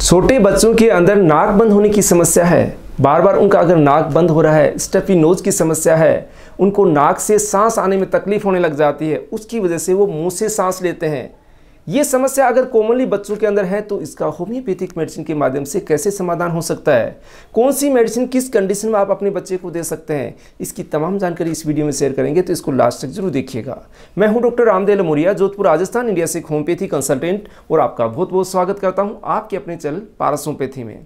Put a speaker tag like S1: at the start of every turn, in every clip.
S1: छोटे बच्चों के अंदर नाक बंद होने की समस्या है बार बार उनका अगर नाक बंद हो रहा है स्टफी नोज की समस्या है उनको नाक से सांस आने में तकलीफ होने लग जाती है उसकी वजह से वो मुंह से सांस लेते हैं ये समस्या अगर कॉमनली बच्चों के अंदर है तो इसका होम्योपैथिक मेडिसिन के माध्यम से कैसे समाधान हो सकता है कौन सी मेडिसिन किस कंडीशन में आप अपने बच्चे को दे सकते हैं इसकी तमाम जानकारी इस वीडियो में शेयर करेंगे तो इसको लास्ट तक जरूर देखिएगा मैं हूं डॉक्टर रामदेव मोरिया जोधपुर राजस्थान इंडिया से एक होम्योपैथी कंसल्टेंट और आपका बहुत बहुत स्वागत करता हूँ आपके अपने चैनल पारसोपैथी में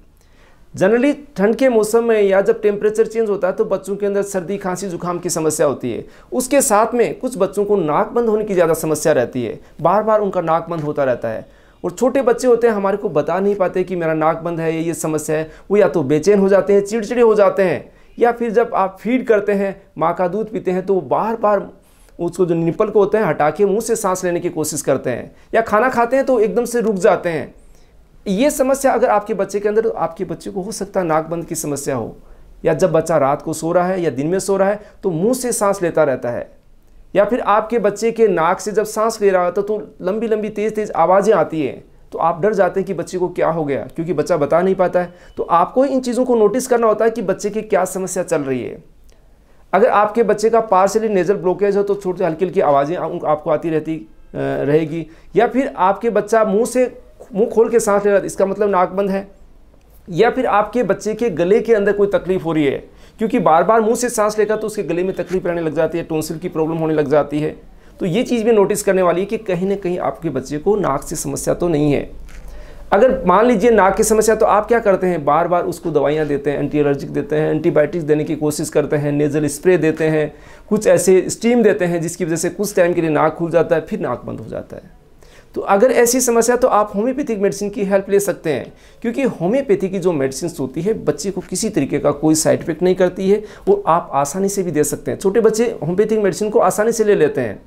S1: जनरली ठंड के मौसम में या जब टेम्परेचर चेंज होता है तो बच्चों के अंदर सर्दी खांसी जुकाम की समस्या होती है उसके साथ में कुछ बच्चों को नाक बंद होने की ज़्यादा समस्या रहती है बार बार उनका नाक बंद होता रहता है और छोटे बच्चे होते हैं हमारे को बता नहीं पाते कि मेरा नाक बंद है ये समस्या है वो या तो बेचैन हो जाते हैं चिड़चिड़े हो जाते हैं या फिर जब आप फीड करते हैं माँ का दूध पीते हैं तो वो बार बार उसको जो निपल को होते हैं हटा के मुँह से सांस लेने की कोशिश करते हैं या खाना खाते हैं तो एकदम से रुक जाते हैं ये समस्या अगर आपके बच्चे के अंदर तो आपके बच्चे को हो सकता है नाकबंद की समस्या हो या जब बच्चा रात को सो रहा है या दिन में सो रहा है तो मुंह से सांस लेता रहता है या फिर आपके बच्चे के नाक से जब सांस ले रहा होता तो लंबी लंबी तेज़ तेज़ आवाज़ें आती हैं तो आप डर जाते हैं कि बच्चे को क्या हो गया क्योंकि बच्चा बता नहीं पाता है तो आपको इन चीज़ों को नोटिस करना होता है कि बच्चे की क्या समस्या चल रही है अगर आपके बच्चे का पार्सली नेजल ब्लॉकेज हो तो छोटी हल्की हल्की आवाज़ें आपको आती रहती रहेगी या फिर आपके बच्चा मुंह से मुंह खोल के सांस ले रहा इसका मतलब नाक बंद है या फिर आपके बच्चे के गले के अंदर कोई तकलीफ हो रही है क्योंकि बार बार मुंह से सांस लेकर तो उसके गले में तकलीफ रहने लग जाती है टोंसिल की प्रॉब्लम होने लग जाती है तो ये चीज़ भी नोटिस करने वाली है कि कहीं ना कहीं आपके बच्चे को नाक से समस्या तो नहीं है अगर मान लीजिए नाक की समस्या तो आप क्या करते हैं बार बार उसको दवाइयाँ देते हैं एंटी एलर्जिक देते हैं एंटीबायोटिक्स देने की कोशिश करते हैं नेजल स्प्रे देते हैं कुछ ऐसे स्टीम देते हैं जिसकी वजह से कुछ टाइम के लिए नाक खुल जाता है फिर नाक बंद हो जाता है तो अगर ऐसी समस्या तो आप होम्योपैथिक मेडिसिन की हेल्प ले सकते हैं क्योंकि होम्योपैथी की जो मेडिसिन होती है बच्चे को किसी तरीके का कोई साइड इफेक्ट नहीं करती है वो आप आसानी से भी दे सकते हैं छोटे बच्चे होम्योपैथिक मेडिसिन को आसानी से ले लेते हैं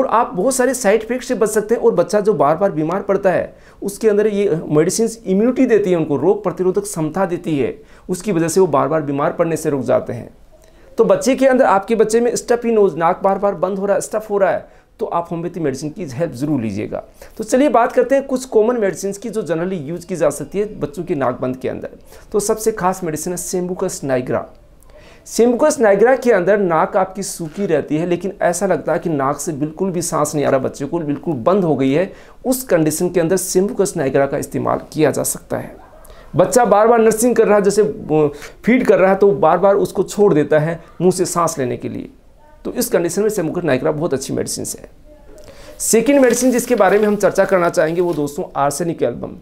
S1: और आप बहुत सारे साइड इफेक्ट से बच सकते हैं और बच्चा जो बार बार बीमार पड़ता है उसके अंदर ये मेडिसिन इम्यूनिटी देती है उनको रोग प्रतिरोधक क्षमता देती है उसकी वजह से वो बार बार बीमार पड़ने से रुक जाते हैं तो बच्चे के अंदर आपके बच्चे में स्टफ ही नोज नाक बार बार बंद हो रहा है स्टफ हो रहा है तो आप होम्योपैथी मेडिसिन की हेल्प ज़रूर लीजिएगा तो चलिए बात करते हैं कुछ कॉमन मेडिसिन की जो जनरली यूज़ की जा सकती है बच्चों के नाकबंद के अंदर तो सबसे खास मेडिसिन है सेम्बुकस नाइग्रा सिम्बुकस नाइग्रा के अंदर नाक आपकी सूखी रहती है लेकिन ऐसा लगता है कि नाक से बिल्कुल भी सांस नहीं आ रहा बच्चे को बिल्कुल बंद हो गई है उस कंडीशन के अंदर सिम्बुकस नाइग्रा का इस्तेमाल किया जा सकता है बच्चा बार बार नर्सिंग कर रहा है जैसे फीड कर रहा है तो बार बार उसको छोड़ देता है मुंह से सांस लेने के लिए तो इस कंडीशन में सेमोक्रेट नाइक्रा बहुत अच्छी मेडिसिन है सेकेंड मेडिसिन जिसके बारे में हम चर्चा करना चाहेंगे वो दोस्तों आर्सेनिक एल्बम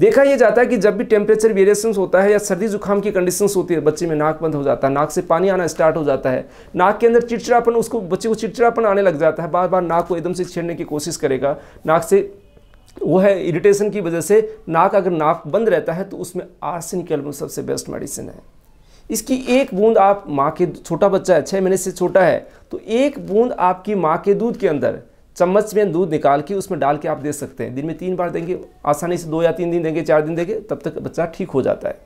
S1: देखा यह जाता है कि जब भी टेम्परेचर वेरिएशन होता है या सर्दी जुकाम की कंडीशन होती है बच्चे में नाक बंद हो जाता है नाक से पानी आना स्टार्ट हो जाता है नाक के अंदर चिड़चिड़ापन उसको बच्चे को चिड़चिड़ापन आने लग जाता है बार बार नाक को एकदम से छेड़ने की कोशिश करेगा नाक से वो है इरिटेशन की वजह से नाक अगर नाक बंद रहता है तो उसमें आर्सेनिक एल्बम सबसे बेस्ट मेडिसिन है इसकी एक बूंद आप माँ के छोटा बच्चा है छः महीने से छोटा है तो एक बूंद आपकी माँ के दूध के अंदर चम्मच में दूध निकाल के उसमें डाल के आप दे सकते हैं दिन में तीन बार देंगे आसानी से दो या तीन दिन देंगे चार दिन देंगे तब तक बच्चा ठीक हो जाता है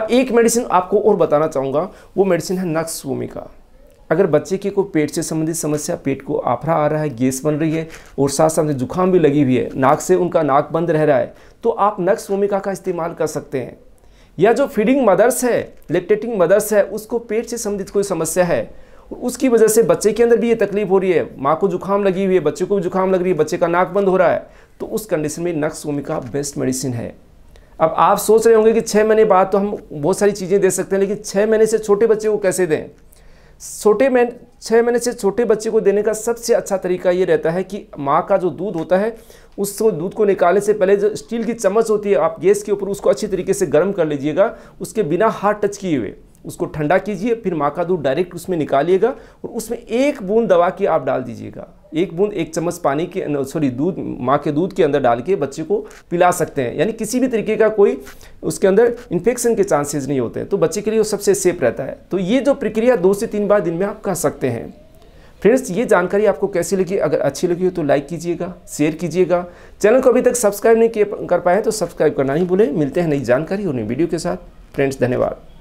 S1: अब एक मेडिसिन आपको और बताना चाहूँगा वो मेडिसिन है नक्स भूमिका अगर बच्चे की कोई पेट से संबंधित समस्या पेट को आफरा आ रहा है गैस बन रही है और साथ साथ जुकाम भी लगी हुई है नाक से उनका नाक बंद रह रहा है तो आप नक्स भूमिका का इस्तेमाल कर सकते हैं या जो फीडिंग मदर्स है लेक्टेटिंग मदर्स है उसको पेट से संबंधित कोई समस्या है उसकी वजह से बच्चे के अंदर भी ये तकलीफ हो रही है माँ को जुकाम लगी हुई है बच्चे को भी जुकाम लग रही है बच्चे का नाक बंद हो रहा है तो उस कंडीशन में नक्स ओमिका बेस्ट मेडिसिन है अब आप सोच रहे होंगे कि छः महीने बाद तो हम बहुत सारी चीज़ें दे सकते हैं लेकिन छः महीने से छोटे बच्चे को कैसे दें छोटे में छः महीने से छोटे बच्चे को देने का सबसे अच्छा तरीका ये रहता है कि माँ का जो दूध होता है उस दूध को निकालने से पहले जो स्टील की चम्मच होती है आप गैस के ऊपर उसको अच्छी तरीके से गर्म कर लीजिएगा उसके बिना हाथ टच किए हुए उसको ठंडा कीजिए फिर माँ का दूध डायरेक्ट उसमें निकालिएगा और उसमें एक बूंद दवा के आप डाल दीजिएगा एक बूंद एक चम्मच पानी के सॉरी दूध माँ के दूध के अंदर डाल के बच्चे को पिला सकते हैं यानी किसी भी तरीके का कोई उसके अंदर इन्फेक्शन के चांसेस नहीं होते हैं तो बच्चे के लिए वो सबसे सेफ रहता है तो ये जो प्रक्रिया दो से तीन बार दिन में आप कर सकते हैं फ्रेंड्स ये जानकारी आपको कैसी लगी अगर अच्छी लगी हो तो लाइक कीजिएगा शेयर कीजिएगा चैनल को अभी तक सब्सक्राइब नहीं कर पाए तो सब्सक्राइब करना ही भूलें मिलते हैं नई जानकारी और नई वीडियो के साथ फ्रेंड्स धन्यवाद